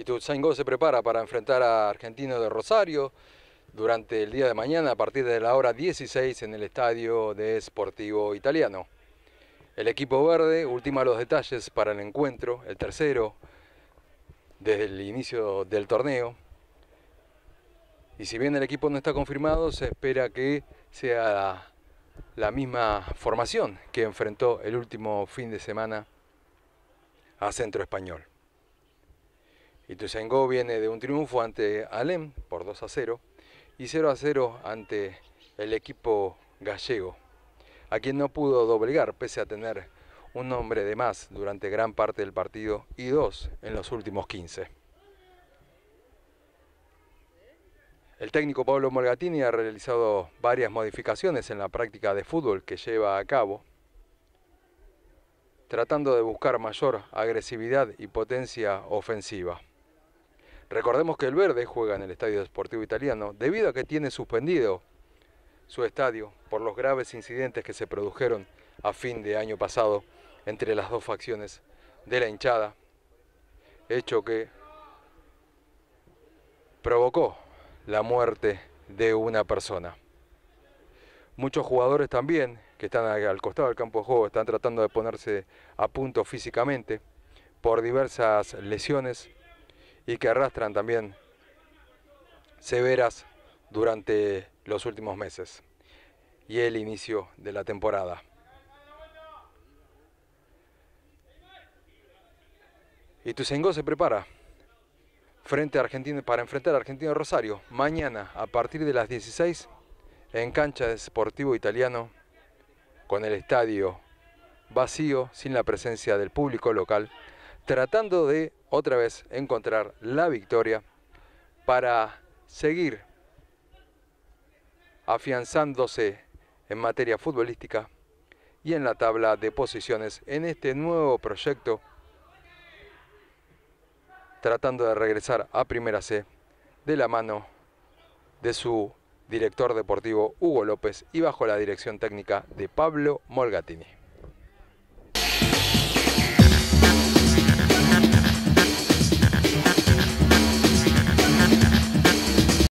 Y Ituzaingó se prepara para enfrentar a Argentino de Rosario durante el día de mañana a partir de la hora 16 en el estadio de Sportivo Italiano. El equipo verde ultima los detalles para el encuentro, el tercero desde el inicio del torneo. Y si bien el equipo no está confirmado, se espera que sea la misma formación que enfrentó el último fin de semana a Centro Español. Ituzaingó viene de un triunfo ante Alem por 2 a 0 y 0 a 0 ante el equipo gallego, a quien no pudo doblegar pese a tener un hombre de más durante gran parte del partido y dos en los últimos 15. El técnico Pablo Morgatini ha realizado varias modificaciones en la práctica de fútbol que lleva a cabo, tratando de buscar mayor agresividad y potencia ofensiva. Recordemos que el Verde juega en el Estadio Deportivo Italiano debido a que tiene suspendido su estadio por los graves incidentes que se produjeron a fin de año pasado entre las dos facciones de la hinchada, hecho que provocó la muerte de una persona. Muchos jugadores también que están al costado del campo de juego están tratando de ponerse a punto físicamente por diversas lesiones y que arrastran también severas durante los últimos meses y el inicio de la temporada. Y Tuzengo se prepara frente a Argentina, para enfrentar a Argentino Rosario mañana a partir de las 16 en cancha de Sportivo Italiano con el estadio vacío sin la presencia del público local tratando de otra vez encontrar la victoria para seguir afianzándose en materia futbolística y en la tabla de posiciones en este nuevo proyecto, tratando de regresar a Primera C de la mano de su director deportivo Hugo López y bajo la dirección técnica de Pablo Molgatini.